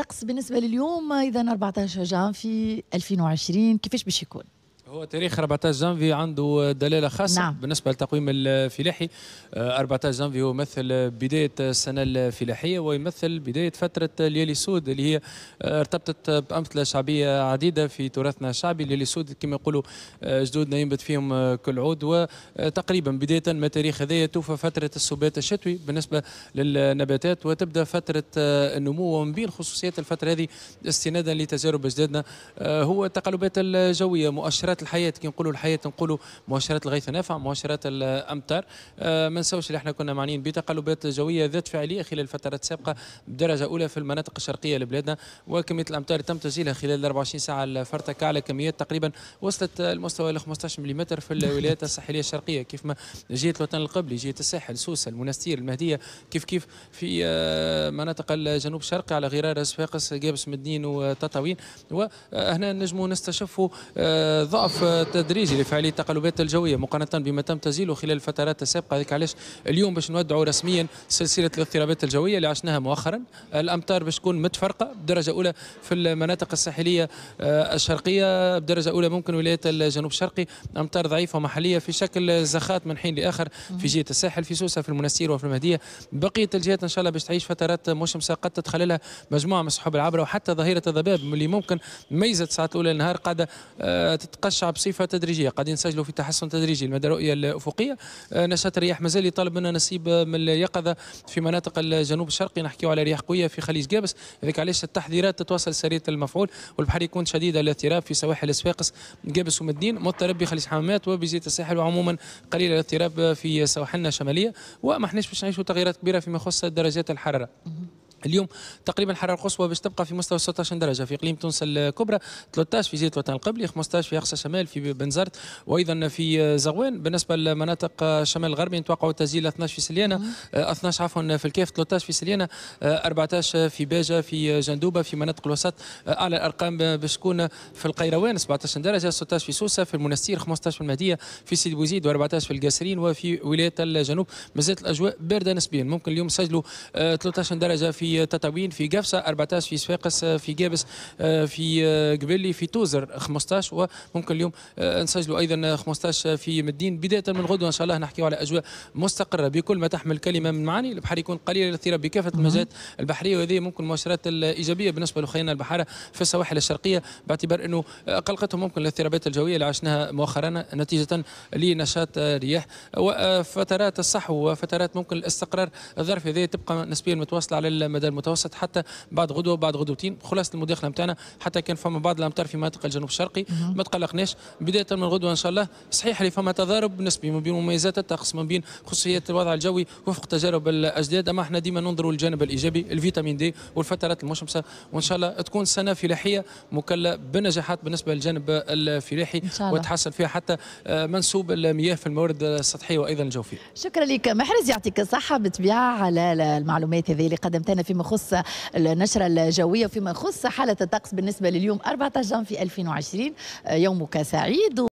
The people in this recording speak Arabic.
الطقس بالنسبه لليوم اذا 14 جانفي 2020 كيفاش باش يكون هو تاريخ 14 جانفي عنده دلاله خاصه نعم. بالنسبه للتقويم الفلاحي 14 آه، جانفي هو يمثل بدايه السنه الفلاحيه ويمثل بدايه فتره ليالي سود اللي هي آه، ارتبطت بامثله شعبيه عديده في تراثنا الشعبي ليالي سود كما يقولوا آه، جدودنا ينبت فيهم كل عود وتقريبا بدايه ما تاريخ هذايا توفى فتره السبات الشتوي بالنسبه للنباتات وتبدا فتره النمو ومن بين خصوصيات الفتره هذه استنادا لتجارب اجدادنا هو التقلبات الجويه مؤشرات الحياه كي نقولوا الحياه نقولوا مؤشرات الغيث النافع مؤشرات الامطار آه، ما نساوش اللي احنا كنا معنيين بتقلبات جويه ذات فاعليه خلال الفترات السابقه بدرجه اولى في المناطق الشرقيه لبلادنا وكميه الامطار تم تسجيلها خلال 24 ساعه الفرتكه على كميات تقريبا وصلت المستوى إلى 15 ملم في الولايات الساحليه الشرقيه كيف ما جهه الوطن القبلي جهه الساحل سوسه المنستير المهديه كيف كيف في آه، مناطق الجنوب الشرقي على غرار صفاقس جابس مدنين وتطاوين وهنا نجموا نستشفوا آه، ضعف ضعف تدريجي لفعالية التقلبات الجوية مقارنة بما تم تسجيله خلال الفترات السابقة هذيك علاش اليوم باش نودعوا رسميا سلسلة الاضطرابات الجوية اللي عشناها مؤخرا الأمطار باش تكون متفرقة بدرجة أولى في المناطق الساحلية آه، الشرقية بدرجة أولى ممكن ولايات الجنوب الشرقي أمطار ضعيفة ومحلية في شكل زخات من حين لآخر في جهة الساحل في سوسة في المنستير وفي المهدية بقية الجهات إن شاء الله باش تعيش فترات مشمسة قد تتخللها مجموعة من سحب العبرة وحتى ظهيرة الضباب اللي ممكن ميزة الساعات الأولى للنهار قاعدة آه، تتقش الشعب بصفه تدريجيه قاعدين نسجلوا في تحسن تدريجي المدى الرؤيه الافقيه آه، نشاط الرياح مازال يطالب منا نسيب من اليقظه في مناطق الجنوب الشرقي نحكيو على رياح قويه في خليج جابس هذاك علاش التحذيرات تتواصل سريه المفعول والبحر يكون شديد الاضطراب في سواحل صفاقس جابس ومدين مضطرب بخليج حمامات وبزيت الساحل وعموما قليل الاضطراب في سواحلنا الشماليه وما احناش باش نعيشوا تغييرات كبيره فيما يخص درجات الحراره اليوم تقريبا الحراره القصوى باش تبقى في مستوى 16 درجه في اقليم تونس الكبرى 13 في زيت الوطن القبلي 15 في اقصى شمال في بنزرت وايضا في زغوان بالنسبه لمناطق الشمال الغربي نتوقعوا تسجيل 12 في سليانه 12 آه، عفوا في الكاف 13 في سليانه 14 آه، في باجه في جندوبه في مناطق الوسط آه، اعلى الارقام باش تكون في القيروان 17 درجه 16 في سوسه في المنستير 15 في المهديه في سيدي بوزيد و14 في القاسرين وفي ولايه الجنوب مازالت الاجواء بارده نسبيا ممكن اليوم سجلوا 13 درجه في في تطاوين في قفصه 14 في صفاقس آه، في جابس آه، في آه، قبلي في توزر 15 وممكن اليوم نسجلوا ايضا 15 في مدين بدايه من غدوه ان شاء الله نحكيو على اجواء مستقره بكل ما تحمل كلمه من معاني البحر يكون قليل الاضطراب بكافه المجالات البحريه وهذه ممكن المؤشرات الايجابيه بالنسبه لأخينا البحاره في السواحل الشرقيه باعتبار انه قلقتهم ممكن الاضطرابات الجويه اللي عشناها مؤخرا نتيجه لنشاط رياح وفترات الصحو وفترات ممكن الاستقرار الظرفي هذه تبقى نسبيا متواصله على المدى المتوسط حتى بعد غدوه بعد غدوتين خلاصه المداخله نتاعنا حتى كان فما بعض الامطار في منطقه الجنوب الشرقي ما تقلقناش بدايه من غدوه ان شاء الله صحيح اللي فما تضارب نسبي ما بين مميزات الطقس ما بين خصوصيات الوضع الجوي وفق تجارب الاجداد اما احنا ديما ننظروا للجانب الايجابي الفيتامين دي والفترات المشمسه وان شاء الله تكون سنه فلاحيه مكلة بنجاحات بالنسبه للجانب الفلاحي وتحصل فيها حتى آه، منسوب المياه في الموارد السطحيه وايضا الجوفيه شكرا لك محرز يعطيك الصحه بتبيع على المعلومات هذه اللي قدمتنا فيما يخص النشرة الجوية وفيما يخص حالة الطقس بالنسبة لليوم 14 جانفي 2020 يومك سعيد